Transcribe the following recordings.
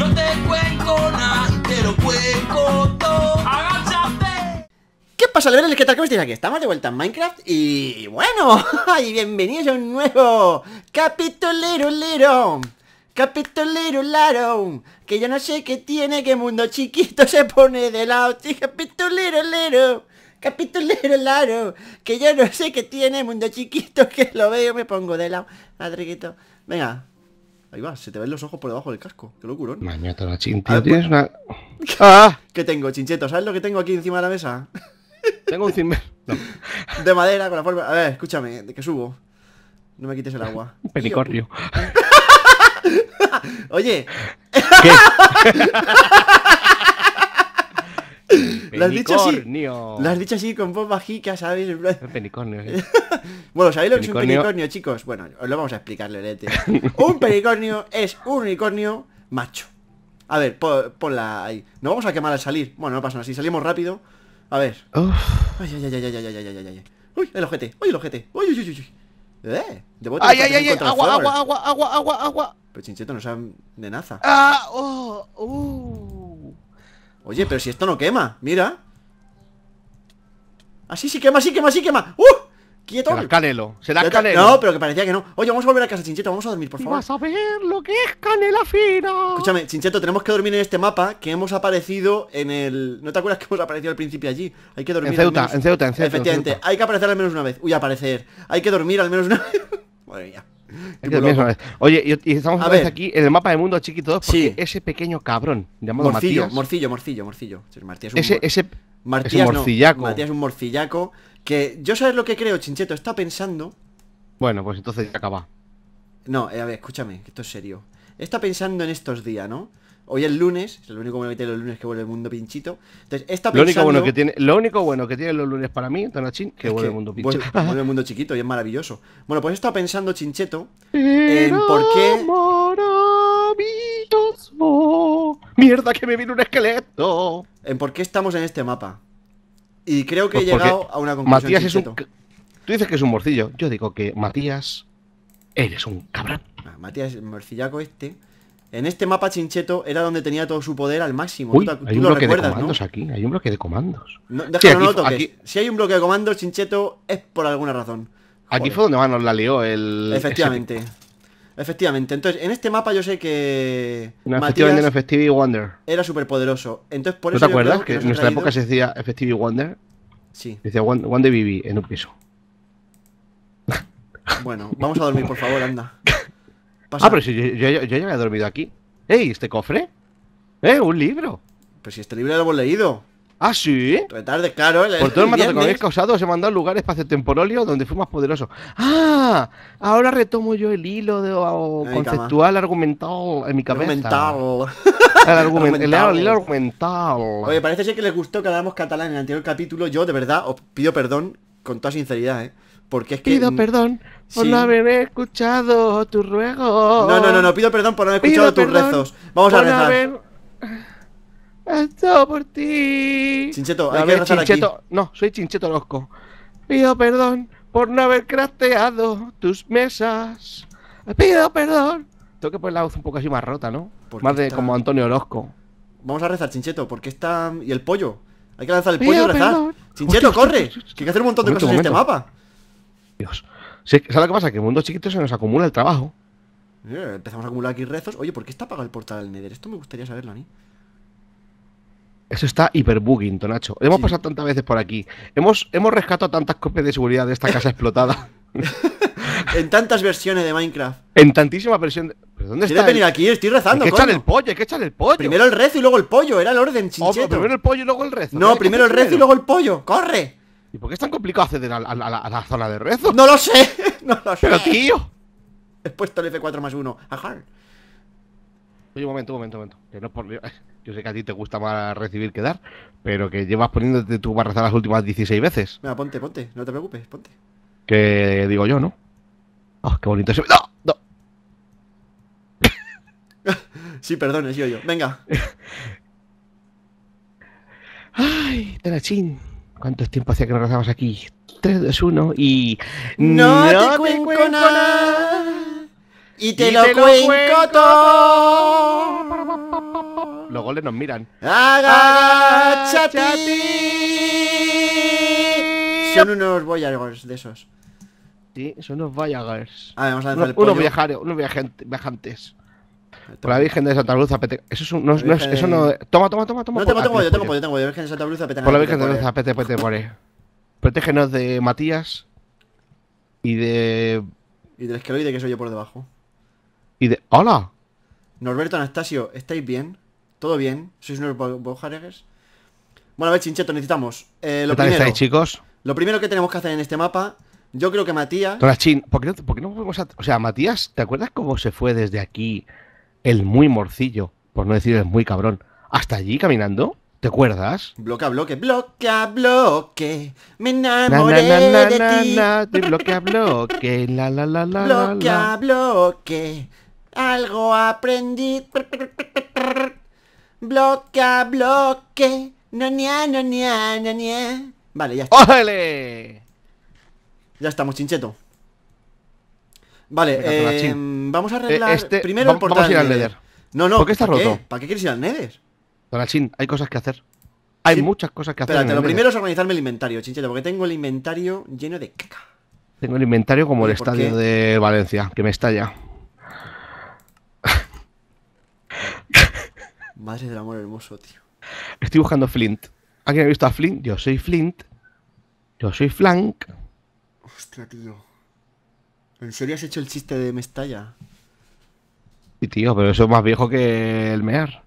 No te cuento nada, lo ¿Qué pasa, leveles? ¿Qué tal? ¿Cómo estáis? Aquí estamos de vuelta en Minecraft y... Bueno, y bienvenidos a un nuevo capitulero lero. Capitulero laro. Que yo no sé qué tiene, que mundo chiquito se pone de lado. Capitulero lero. Capitulero laro. Que yo no sé qué tiene, mundo chiquito, que lo veo, me pongo de lado. Madriguito Venga, Ahí va, se te ven los ojos por debajo del casco. Qué locura. Mañata la chinche. Ah, tienes Una... ¡Ah! ¿Qué tengo, chincheto? ¿Sabes lo que tengo aquí encima de la mesa? Tengo un De madera con la forma. A ver, escúchame, de que subo. No me quites el agua. Un pelicorrio. Oye. ¿Qué? Las dichas así. así con voz bajica, ¿sabéis? Penicornio. bueno, ¿sabéis lo que es un penicornio, chicos? Bueno, os lo vamos a explicar, Lorete. un penicornio es un unicornio macho. A ver, ponla ahí. No vamos a quemar al salir. Bueno, no pasa nada. Si salimos rápido. A ver. Uf. Ay, ay, ay, ay, ay, ay, ay, ay, ay. Uy, el ojete. Uy, el ojete. Uy, uy, uy, uy. Eh, ay, ay, ay, ay, agua, agua, agua, agua, agua, agua. Pero Chincheto no saben de naza. Ah, oh, uh. Oye, pero si esto no quema, mira Así ah, sí quema, sí quema, sí quema ¡Uh! ¡Quieto! Será canelo, se da canelo No, pero que parecía que no Oye, vamos a volver a casa, Chincheto, vamos a dormir, por favor Vamos vas a ver lo que es canela fina Escúchame, Chincheto, tenemos que dormir en este mapa Que hemos aparecido en el... ¿No te acuerdas que hemos aparecido al principio allí? Hay que dormir En Ceuta, en Ceuta, en Ceuta Efectivamente, hay que aparecer al menos una vez Uy, aparecer Hay que dormir al menos una vez Madre mía Oye, y estamos a ver. aquí en el mapa del mundo, chiquito porque ese pequeño cabrón morcillo, Morcillo, morcillo, morcillo. un, ese, ese, ese morcillaco. Matías es un morcillaco. Que yo sabes lo que creo, Chincheto, está pensando. Bueno, pues entonces ya acaba. No, eh, a ver, escúchame, que esto es serio. Está pensando en estos días, ¿no? Hoy es lunes, es lo único bueno que tiene los lunes que vuelve el mundo pinchito. Entonces, esta pensando... lo, único bueno que tiene, lo único bueno que tiene los lunes para mí, Tanachín, que vuelve el mundo pinchito. Vuelve, el mundo chiquito y es maravilloso. Bueno, pues estado pensando Chincheto en por qué... Maravilloso. Mierda que me viene un esqueleto. En por qué estamos en este mapa. Y creo que he pues llegado a una conclusión. Matías es un... Tú dices que es un morcillo. Yo digo que Matías... Eres un cabrón. Ah, Matías, el morcillaco este... En este mapa Chincheto era donde tenía todo su poder al máximo. hay un bloque de comandos aquí, hay un bloque de comandos. déjalo, Si hay un bloque de comandos, Chincheto es por alguna razón. Aquí fue donde nos la lió el... Efectivamente. Efectivamente. Entonces, en este mapa yo sé que... Era súper poderoso. Entonces, por eso te acuerdas? Que, en nuestra época se decía Effective Wonder. Sí. Decía Wonder en un piso. Bueno, vamos a dormir, por favor, anda. Ah, pero si yo, ya me he dormido aquí. ¡Ey, este cofre! ¡Eh, un libro! Pero si este libro lo hemos leído. ¿Ah, sí? Retarde, claro. El, Por todo el, el que que habéis causado os he mandado lugares para hacer temporolio donde fui más poderoso. ¡Ah! Ahora retomo yo el hilo conceptual, argumental en mi cabeza. Argumental. El, hilo argumental. Oye, parece ser que les gustó que hablamos catalán en el anterior capítulo. Yo, de verdad, os pido perdón con toda sinceridad, ¿eh? Porque es que. Pido perdón por no haber escuchado tus ruegos. No, no, no, no, pido perdón por no haber escuchado tus rezos. Vamos a rezar. Haber... Esto por ti. Chincheto, hay que rezar chincheto. Aquí. No, soy Chincheto Losco. Pido perdón por no haber crafteado tus mesas. Pido perdón. Tengo que poner la voz un poco así más rota, ¿no? más de como Antonio Orozco. Vamos a rezar, Chincheto, porque está. ¿Y el pollo? Hay que lanzar el pollo y rezar. Chincheto, corre. que hay que hacer un montón de cosas en este mapa. Dios. ¿Sabes lo que pasa? Que en mundo chiquito se nos acumula el trabajo. empezamos a acumular aquí rezos. Oye, ¿por qué está apagado el portal del Nether? Esto me gustaría saberlo a mí. Eso está hiper Tonacho. Hemos pasado tantas veces por aquí. Hemos, hemos rescatado tantas copias de seguridad de esta casa explotada. en tantas versiones de Minecraft. En tantísima versiones ¿Pero dónde está? venir aquí, estoy rezando. Hay el pollo, hay que echar el pollo. Primero el rezo y luego el pollo, era el orden, chincheto. primero el pollo y luego el rezo. No, primero el rezo y luego el pollo. ¡Corre! ¿Y por qué es tan complicado acceder a, la zona de rezo? ¡No lo sé! ¡No lo sé! ¡Pero tío! He puesto el F4 más 1. Ajá. Oye, un momento, un momento, un momento. Que no por... Yo sé que a ti te gusta más recibir que dar, pero que llevas poniéndote tu barraza las últimas 16 veces. Venga, ponte, ponte, no te preocupes, ponte. Que digo yo, ¿no? ¡Ah, qué bonito ese! ¡No! ¡No! sí, perdones, yo, yo. Venga. Ay, Telachín! ¿Cuánto tiempo hacía que no grababas aquí? 3, 2, 1 y. ¡No, te, cuenco, nada, ¡Y te, lo, cuenco, todo! Los goles nos miran. ¡Agachati! Son unos voyagers de esos. Sí, son unos voyagers. A ah, ver, vamos a lanzar uno, el pollo. Unos viajantes. Por la Virgen de Santa Luz, Apete. Eso es un, no, eso no. Toma, toma, toma, toma. No tengo, tengo, yo tengo, yo tengo. Virgen de Santa Luz, Apete. Por la Virgen de Apete, Apete, Pore. Protégenos de Matías y de. Y del esqueloide que soy yo por debajo. Y de. ¡Hola! Norberto Anastasio, ¿estáis bien? ¿Todo bien? ¿Sois unos bojaregues? Bueno, a ver, Chincheto, necesitamos. Eh, lo ¿Qué primero, estáis, chicos? Lo primero que tenemos que hacer en este mapa yo creo que Matías. no, por no podemos.? O sea, Matías, ¿te acuerdas cómo se fue desde aquí el muy morcillo, por no decir el muy cabrón, hasta allí caminando? ¿Te acuerdas? Bloque a bloque, bloque a bloque, me enamoré de bloque a bloque, la la la la. Bloque a bloque, algo aprendí. Bloque a bloque, no nia, no no Vale, ya está. ¡Órale! Ya estamos, chincheto. Vale, eh vamos a eh, arreglar este, primero el Vamos Nether. No, no. ¿Por qué está ¿para roto? Qué? ¿Para qué quieres ir al Nether? Shin, hay cosas que hacer. Hay muchas cosas que hacer. Espérate, lo primero es organizarme el inventario, chincheta, porque tengo el inventario lleno de caca. Tengo el inventario como el estadio de Valencia, que me estalla. Madre del amor hermoso, tío. Estoy buscando Flint. ¿Alguien ha visto a Flint? Yo soy Flint. Yo soy Flank. Hostia, tío. ¿En serio has hecho el chiste de Mestalla? Sí, tío, pero eso es más viejo que el MEAR.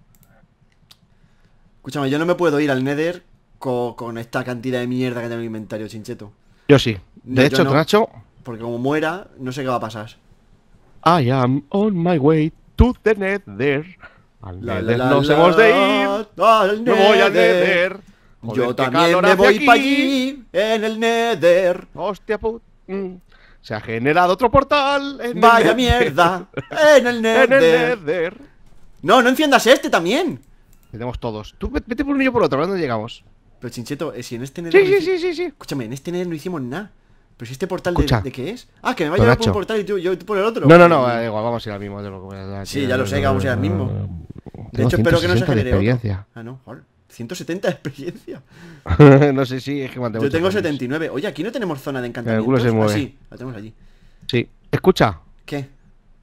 Escúchame, yo no me puedo ir al Nether con, esta cantidad de mierda que tengo en el inventario, chincheto. Yo sí. De hecho, tracho. Porque como muera, no sé qué va a pasar. I am on my way to the Nether. Al Nether nos hemos de ir. Al voy al Nether. yo también me voy para allí, en el Nether. Hostia puta. Mm. Se ha generado otro portal. En Vaya mierda. En el Nether. En el Nether. No, no enciendas este también. Tenemos todos. Tú vete por un y yo por otro, a ¿dónde llegamos? Pero Chincheto, eh, si en este Nether. Sí, sí, sí, sí, sí. Escúchame, en este Nether no hicimos nada. Pero si este portal de, de, qué es? Ah, que me va a llevar por un portal y tú, yo por el otro. No, no, no, eh, igual vamos a ir al mismo. sí, ya lo sé vamos a ir al mismo. Eh, de hecho, espero que no se genere. Ah, no, joder. 170 de experiencia. no sé si es que mantengo. Yo tengo 79. Oye, aquí no tenemos zona de encantamiento. Ah, sí, la tenemos allí. Sí. Escucha. ¿Qué?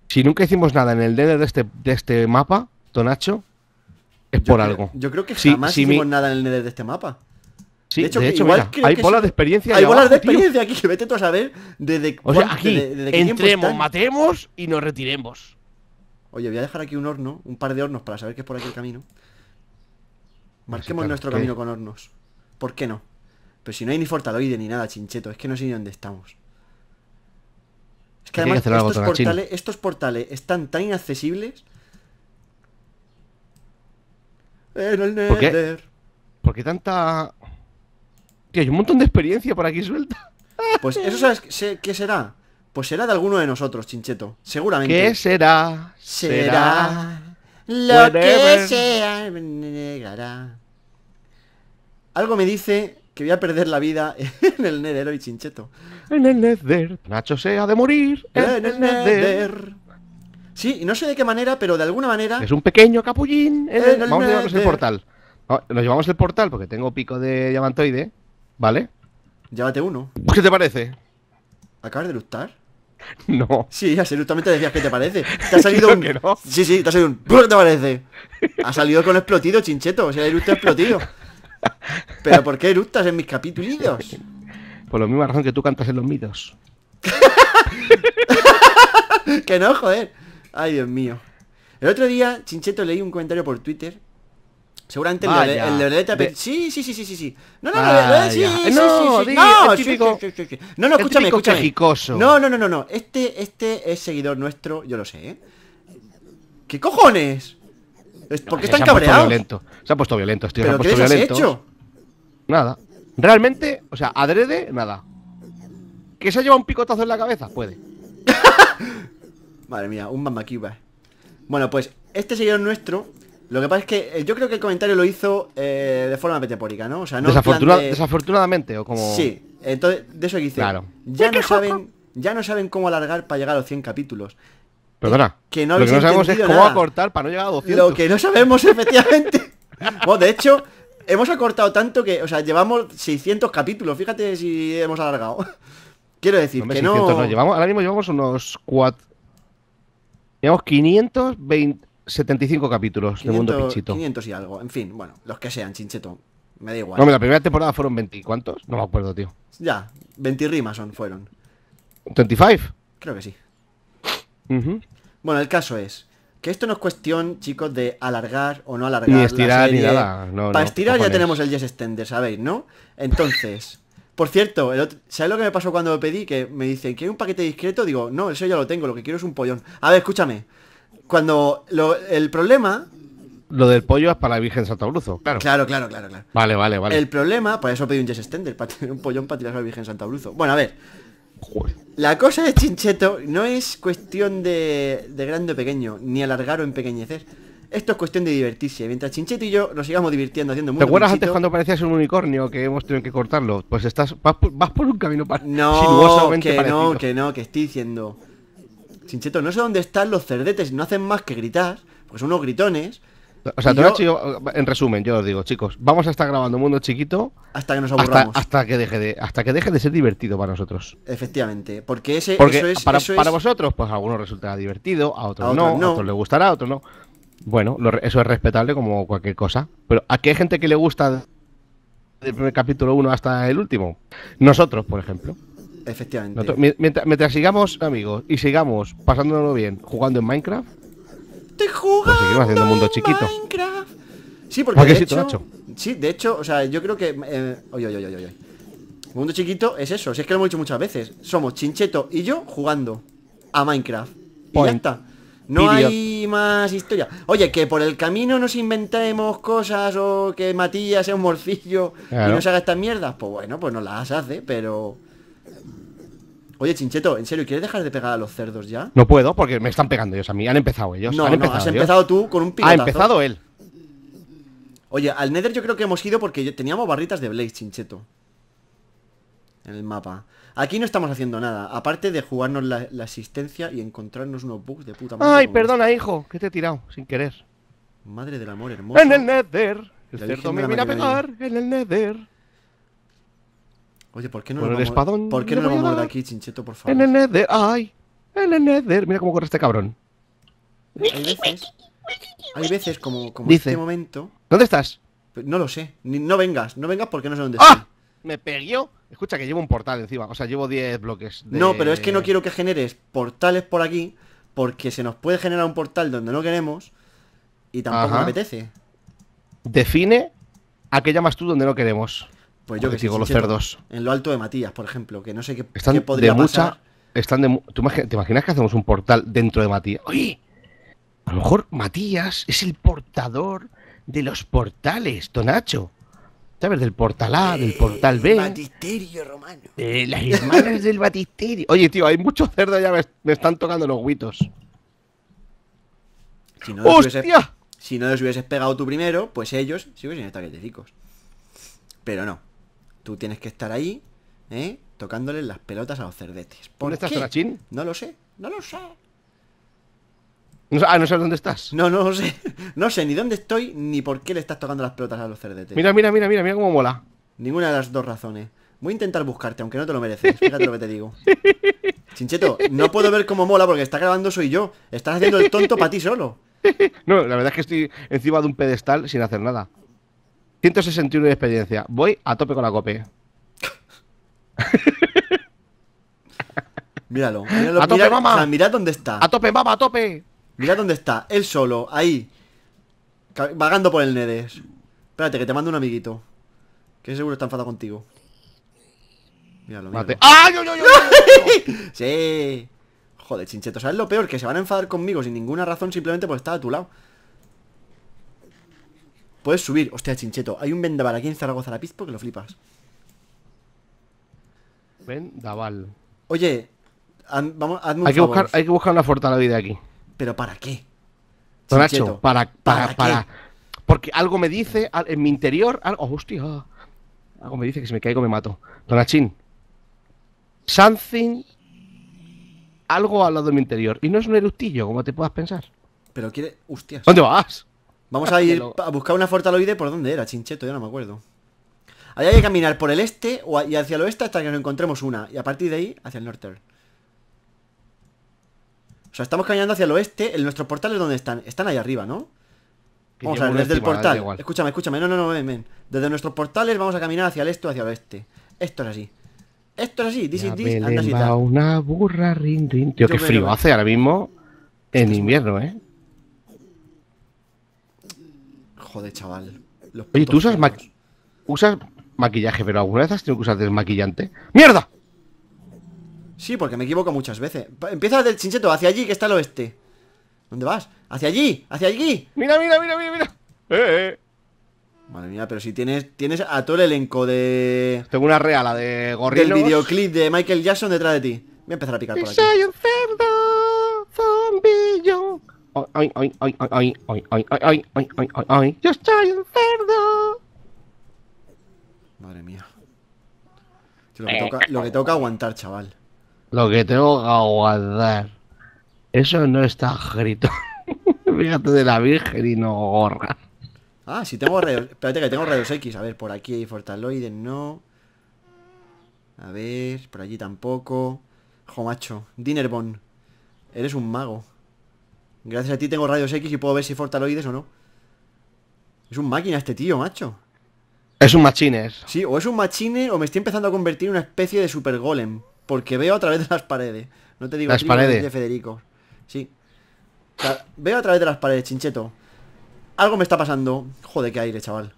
Si nunca hicimos nada en el nether de este, de este mapa, Tonacho, es por algo. Yo creo que jamás hicimos nada en el nether de este mapa. Sí, de hecho, hay bolas de experiencia. Hay bolas de experiencia aquí, que vete tú a saber desde O sea, aquí entremos, matemos y nos retiremos. Oye, voy a dejar aquí un horno, un par de hornos para saber que es por aquí el camino. Marquemos nuestro camino con hornos. ¿Por qué no? Pero si no hay ni fortaloide ni nada, chincheto, es que no sé ni dónde estamos. Es que además estos, portales, están tan inaccesibles. En el ¿Por ¿Por qué tanta. Tío, hay un montón de experiencia por aquí suelta. Pues eso sabes qué será. Pues será de alguno de nosotros, Chincheto. Seguramente. ¿Qué será? Será. lo que sea. Negará. Algo me dice que voy a perder la vida en el Nether hoy, chincheto. En el Nether, Nacho se ha de morir. En, el nether. Sí, y no sé de qué manera, pero de alguna manera. Es un pequeño capullín. Vamos a llevarnos el portal. Ah, nos llevamos el portal porque tengo pico de diamantoide, ¿vale? Llévate uno. ¿Qué te parece? ¿Acabas de luchar? No. Sí, absolutamente decías que te parece. Te ha salido un. Sí, sí, te ha salido un. ¿Qué te parece? Ha salido con explotido, chincheto. O sea, el usted explotido ¿Pero por qué eructas en mis capítulos? Por la misma razón que tú cantas en los mitos. que no, joder. Ay, Dios mío. El otro día, Chincheto, leí un comentario por Twitter. Seguramente el de Sí, sí, sí, sí, sí. No, no, no, sí, sí, no, sí, no, no, no, escúchame, escúchame. No, no, no, no, no. Este, este es seguidor nuestro, yo lo sé, ¿eh? ¿Qué cojones? ¿Por qué están cabreados? Se ha puesto violento tío. se ha qué hecho? Nada. Realmente, o sea, adrede, nada. ¿Que se ha llevado un picotazo en la cabeza? Puede. Madre mía, un bambaquiba. Bueno, pues este seguidor nuestro. Lo que pasa es que eh, yo creo que el comentario lo hizo eh, de forma metafórica, ¿no? O sea, no. Desafortunadamente, o como. Sí, entonces, de eso que hice Claro. Ya no saben. Ya no saben cómo alargar para llegar a los 100 capítulos. Perdona. Que no lo que no sabemos es cómo acortar para no llegar a 200. Lo que no sabemos, efectivamente. de hecho, hemos acortado tanto que, o sea, llevamos 600 capítulos. Fíjate si hemos alargado. Quiero decir que no... no... llevamos, ahora mismo llevamos unos 4... Llevamos 575 capítulos de Mundo Pinchito. 500 y algo. En fin, bueno, los que sean, Chincheto. Me da igual. No, la primera temporada fueron 20. ¿Cuántos? No me acuerdo, tío. Ya, 20 rimas son, fueron. ¿25? Creo que sí. Mhm. Bueno, el caso es que esto no es cuestión, chicos, de alargar o no alargar. la serie. ni nada. Para estirar ya tenemos el Yes Extender, ¿sabéis, no? Entonces, por cierto, el lo que me pasó cuando pedí? Que me dicen, ¿quiere un paquete discreto? Digo, no, eso ya lo tengo, lo que quiero es un pollón. A ver, escúchame. Cuando el problema lo del pollo es para la Virgen Santa Bruzo, claro. Claro, claro, claro, Vale, vale, vale. El problema, por eso pedí un Jess Extender, para tener un pollón para tirar a la Virgen Santa Bruzo. Bueno, a ver, la cosa de Chincheto no es cuestión de, grande o pequeño, ni alargar o empequeñecer. Esto es cuestión de divertirse. Mientras Chincheto y yo nos sigamos divirtiendo haciendo mucho ¿Te acuerdas antes cuando parecías un unicornio que hemos tenido que cortarlo? Pues estás vas por, un camino para No, que no, que no, que estoy diciendo. Chincheto, no sé dónde están los cerdetes, no hacen más que gritar, pues son unos gritones, o sea, en resumen, yo os digo, chicos, vamos a estar grabando un Mundo Chiquito hasta que nos aburramos. Hasta, que, deje de, hasta que deje de ser divertido para nosotros. Efectivamente, porque ese eso es, para, vosotros, pues a algunos resultará divertido, a otros, no, a otros les gustará, a otros no. Bueno, eso es respetable como cualquier cosa. Pero ¿a qué gente que le gusta del primer capítulo 1 hasta el último? Nosotros, por ejemplo. Efectivamente. mientras, sigamos, amigos, y sigamos pasándolo bien jugando en Minecraft, jugando. seguimos haciendo mundo chiquito. Minecraft. Sí, porque de hecho, Sí, de hecho, o sea, yo creo que. oye, oye, oye, Mundo chiquito es eso, si es que lo hemos dicho muchas veces. Somos Chincheto y yo jugando a Minecraft. Y ya está. No hay más historia. Oye, que por el camino nos inventemos cosas o que Matías sea un morcillo y nos haga estas mierdas. Pues bueno, pues no las hace, pero. Oye, Chincheto, ¿en serio quieres dejar de pegar a los cerdos ya? No puedo porque me están pegando ellos a mí. Han empezado ellos. No, no, has empezado tú con un ah, pilotazo. Ha empezado él. Oye, al Nether yo creo que hemos ido porque teníamos barritas de Blaze, Chincheto. En el mapa. Aquí no estamos haciendo nada, aparte de jugarnos la, asistencia y encontrarnos unos bugs de puta madre. Ay, perdona, este. hijo, que te he tirado, sin querer. Madre del amor hermoso. En el Nether. El cerdo me viene a pegar en el Nether. Oye, ¿por qué no lo el ¿por aquí, Chincheto, por favor? En Nether, ay, el Nether. Mira cómo corre este cabrón. Hay veces, hay veces como, como Dice, este momento... ¿Dónde estás? No lo sé. no vengas, no vengas porque no sé dónde ¡Ah! Me pegó. Escucha que llevo un portal encima. O sea, llevo 10 bloques. De... No, pero es que no quiero que generes portales por aquí porque se nos puede generar un portal donde no queremos y tampoco me apetece. Define a qué llamas tú donde no queremos pues yo que digo, los cerdos. En lo alto de Matías, por ejemplo, que no sé qué, están ¿Te imaginas que hacemos un portal dentro de Matías? Oye, a lo mejor Matías es el portador de los portales, Tonacho. ¿Sabes? Del portal A, del eh, portal B. Del batisterio romano. las hermanas del batisterio. Oye, tío, hay muchos cerdos ya me, están tocando los huitos. Si no ¡Hostia! Hubieses, si no hubieses pegado tú primero, pues ellos sí hubiesen estado chicos. Pero no. Tú tienes que estar ahí, ¿eh? Tocándole las pelotas a los cerdetes. ¿Por ¿Dónde qué? estás, No lo sé, no lo sé. No, ah, no sabes dónde estás. No, no lo sé. No sé ni dónde estoy ni por qué le estás tocando las pelotas a los cerdetes. Mira, mira, mira, mira, mira cómo mola. Ninguna de las dos razones. Voy a intentar buscarte, aunque no te lo mereces. Fíjate lo que te digo. Chincheto, no puedo ver cómo mola porque está grabando soy yo. Estás haciendo el tonto para ti solo. No, la verdad es que estoy encima de un pedestal sin hacer nada. 161 de experiencia. Voy a tope con la cope. míralo. míralo mira, mirad dónde está. A tope, mamá, a tope. Mirad dónde está. Él solo, ahí. Vagando por el Nedes. Espérate, que te mando un amiguito. Que seguro está enfadado contigo. Míralo, míralo. ¡Ah, yo, yo, yo! sí. Joder, chincheto, ¿sabes lo peor? Que se van a enfadar conmigo sin ninguna razón simplemente por estar a tu lado. Puedes subir. Hostia, chincheto. Hay un vendaval aquí en Zaragoza, la pizpo, que lo flipas. Vendaval. Oye, vamos, hay que, buscar, hay que buscar una fortaleza aquí. ¿Pero para qué? Nacho, para, para, ¿Para, Porque algo me dice, en mi interior, algo, oh, hostia, algo me dice que si me caigo me mato. Donachín, something, algo al lado de mi interior. Y no es un eructillo, como te puedas pensar. Pero quiere, hostias. ¿Dónde vas? Vamos a ir a buscar una fortaloide por dónde era, Chincheto, ya no me acuerdo. Allá hay que caminar por el este o y hacia el oeste hasta que nos encontremos una. Y a partir de ahí, hacia el norte. O sea, estamos caminando hacia el oeste. En nuestros portales, ¿dónde están? Están ahí arriba, ¿no? Vamos a ver, desde el portal. Escúchame, escúchame. No, no, no, ven, ven. Desde nuestros portales vamos a caminar hacia el este o hacia el oeste. Esto es así. Esto es así. This is this. una burra, Tío, qué frío hace ahora mismo en invierno, ¿eh? Joder, chaval. Los Oye, ¿tú usas, maquillaje, pero alguna vez has tenido que usar desmaquillante? ¡Mierda! Sí, porque me equivoco muchas veces. Empieza del chincheto, hacia allí, que está al oeste. ¿Dónde vas? ¡Hacia allí! ¡Hacia allí! ¡Mira, mira, mira, mira, mira! Eh, eh eh! Madre mía, pero si tienes, tienes a todo el elenco de... Tengo una reala de gorrinos. Del videoclip de Michael Jackson detrás de ti. Voy a empezar a picar por aquí. Soy un cerdo, zombillo yo estoy enfermo. Madre mía. Lo que, toca, que aguantar, chaval. Lo que tengo que aguantar. Eso no está grito. Fíjate de la Virgen y no gorra. Ah, si sí tengo Espérate que tengo radios X. A ver, por aquí hay Fortaloides, no. A ver, por allí tampoco. Jo, macho. Dinnerbon. Eres un mago. Gracias a ti tengo rayos X y puedo ver si fortaloides o no. Es un máquina este tío, macho. Es un machines. Sí, o es un machine o me estoy empezando a convertir en una especie de super golem. Porque veo a través de las paredes. No te digo las paredes. de Federico. Sí. veo a través de las paredes, chincheto. Algo me está pasando. Joder, qué aire, chaval.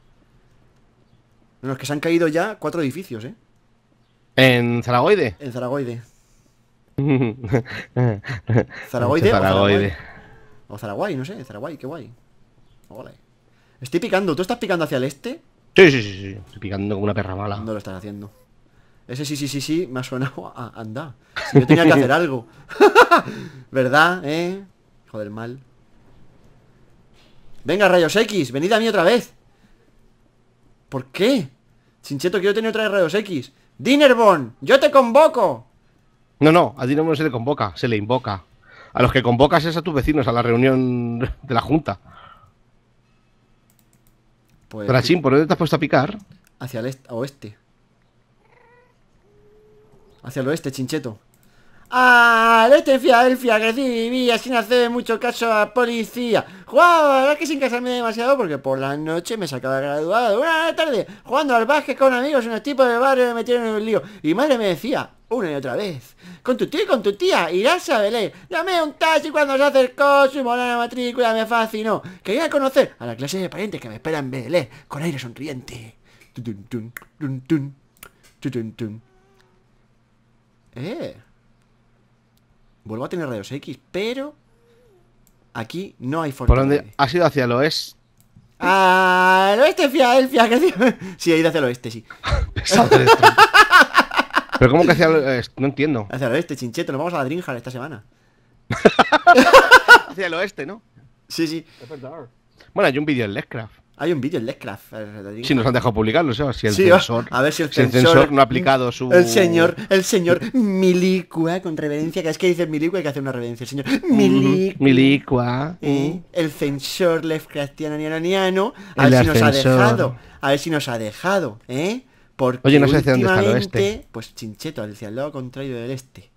Bueno, es que se han caído ya cuatro edificios, ¿eh? ¿En Zaragoide? En Zaragoide. ¿Zaragoide? ¿Zaragoide? O Zaraguay, no sé, Zaraguay, qué guay. Oh, estoy picando, ¿tú estás picando hacia el este? Sí, sí, sí, sí. Estoy picando como una perra mala. No lo estás haciendo. Ese sí, sí, sí, sí, me ha sonado a anda. Si yo tenía que hacer algo. ¿Verdad, eh? Joder, mal. Venga, rayos X, venid a mí otra vez. ¿Por qué? Chincheto, quiero tener otra vez rayos X. Dinnerbone, yo te convoco. No, no, a Dinnerbone se le convoca, se le invoca. A los que convocas es a tus vecinos a la reunión de la Junta. Pues, ¿por dónde te has puesto a picar? Hacia el oeste. Hacia el oeste, chincheto al este en Filadelfia que vivía sin hacer mucho caso a la policía. Jugaba, la que sin casarme demasiado porque por la noche me sacaba graduado. Una tarde, jugando al básquet con amigos, unos tipos de barrio me metieron en un lío. Y madre me decía, una y otra vez. Con tu tío y con tu tía, irás a Belén. Llamé un taxi cuando se acercó, su la matrícula me fascinó. Quería conocer a la clase de parientes que me esperan en Belén, con aire sonriente. Eh. Vuelvo a tener rayos X, pero aquí no hay fortaleza. ¿Por dónde? ¿Has ido hacia el oeste? Al oeste, Filadelfia. Sí, he ido hacia el oeste, sí. pero ¿cómo que hacia el oeste? No entiendo. Hacia el oeste, chincheto. Nos vamos a la Dreamhall esta semana. hacia el oeste, ¿no? Sí, sí. Bueno, hay un vídeo en Lescraft. Hay un vídeo en Leftcraft eh, Si nos han dejado publicarlo, ¿sabes? Si el censor, a ver si el, censor, censor, no ha aplicado su... El señor, el señor Milicua, con reverencia, que es que dice Milicua hay que hacer una reverencia, el señor Milicua. milicua. ¿eh? El censor Lovecraftiano a ver si nos ha dejado, a ver si nos ha dejado, ¿eh? Porque Oye, no sé dónde está el este. Pues Chincheto, al el lado contrario del este.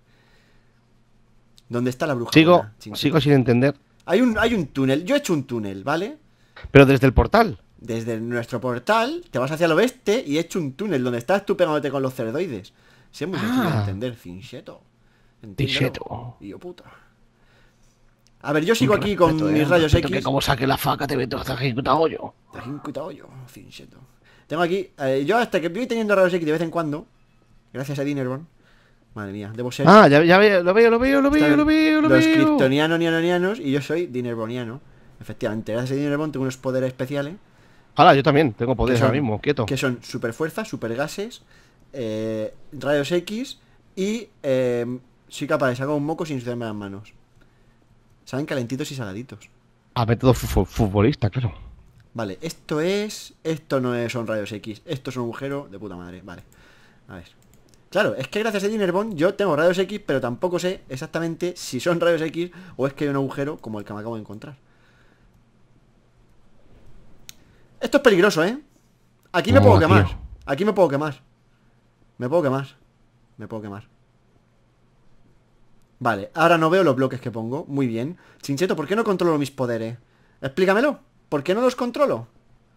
¿Dónde está la bruja? Sigo, sigo sin entender. Hay un, hay un túnel, yo he hecho un túnel, ¿vale? Pero desde el portal. Desde nuestro portal te vas hacia el oeste y he hecho un túnel donde estás tú pegándote con los cerdoides. Si muy difícil de ah. entender, fincheto. Fincheto. yo puta. A ver, yo sigo aquí con eh, mis rayos X. Que como saque la faca te meto ejecutado yo. Te Un yo, fincheto. Tengo aquí. Eh, yo hasta que voy teniendo rayos X de vez en cuando. Gracias a Dinerbon. Madre mía, debo ser. Ah, ya, ya veo, lo veo, lo veo, lo veo, lo veo, lo veo. Los kryptonianos, y yo soy dinerboniano. Efectivamente, gracias a Dinerbon tengo unos poderes especiales. Ahora, yo también tengo poderes ahora mismo, quieto. Que son super fuerza, super gases, eh, rayos X y eh, soy capaz de sacar un moco sin ensuciarme las manos. Saben calentitos y saladitos. A ah, método futbolista, claro. Vale, esto es. Esto no es, son rayos X. Esto es un agujero de puta madre. Vale. A ver. Claro, es que gracias a Dinerbon, yo tengo rayos X, pero tampoco sé exactamente si son rayos X o es que hay un agujero como el que me acabo de encontrar. Esto es peligroso, ¿eh? Aquí me puedo quemar. Aquí me puedo quemar. Me puedo quemar. Me puedo quemar. Vale, ahora no veo los bloques que pongo. Muy bien. Chincheto, ¿por qué no controlo mis poderes? Explícamelo. ¿Por qué no los controlo?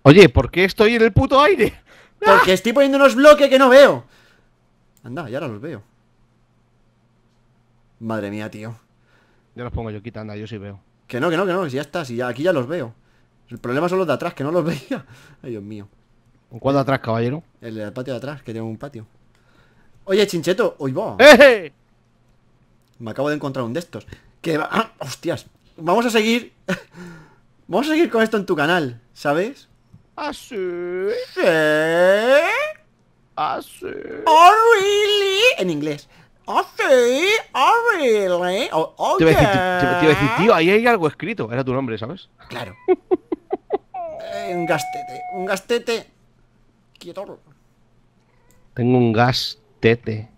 Oye, ¿por qué estoy en el puto aire? Porque estoy poniendo unos bloques que no veo. Anda, y ahora los veo. Madre mía, tío. Yo los pongo yo, quitando, yo sí veo. Que no, que no, que no, si ya está, aquí ya los veo. El problema son los de atrás, que no los veía. Ay, Dios mío. ¿Cuál de atrás, caballero? El del patio de atrás, que tiene un patio. Oye, Chincheto, hoy va. ¡Eh, eh! Me acabo de encontrar un de estos. Que va... Ah, ¡Hostias! Vamos a seguir. Vamos a seguir con esto en tu canal, ¿sabes? Así. Ah, sí. Así. Ah, oh, really? En inglés. Así. Oh, really? Oh, tío, ahí hay algo escrito. Era tu nombre, ¿sabes? Claro. un gastete. Un gastete. Quieto Tengo un gastete.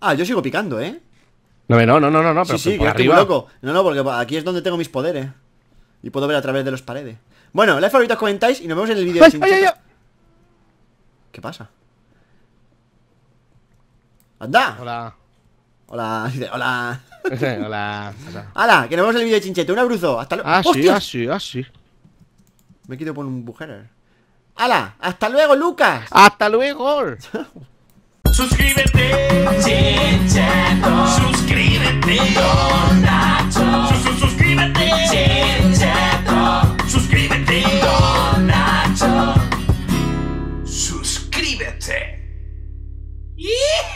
Ah, yo sigo picando, ¿eh? No, no, no, no, no, pero sí, sí, estoy loco. No, no, porque aquí es donde tengo mis poderes. Y puedo ver a través de los paredes. Bueno, like favoritos, comentáis y nos vemos en el vídeo. ¿Qué pasa? ¡Anda! Hola. Hola, hola. Hola. Hala, que nos vemos en el vídeo de chinchete, Un abrazo. Hasta luego. Ah, sí, así, ah, así. Ah, Me quito por un bujero. ¡Hala! ¡Hasta luego, Lucas! ¡Hasta luego! Suscríbete, Chincheto. Suscríbete, Don Nacho. Suscríbete, Chincheto. Suscríbete, Don Nacho. Suscríbete. ¡Yee!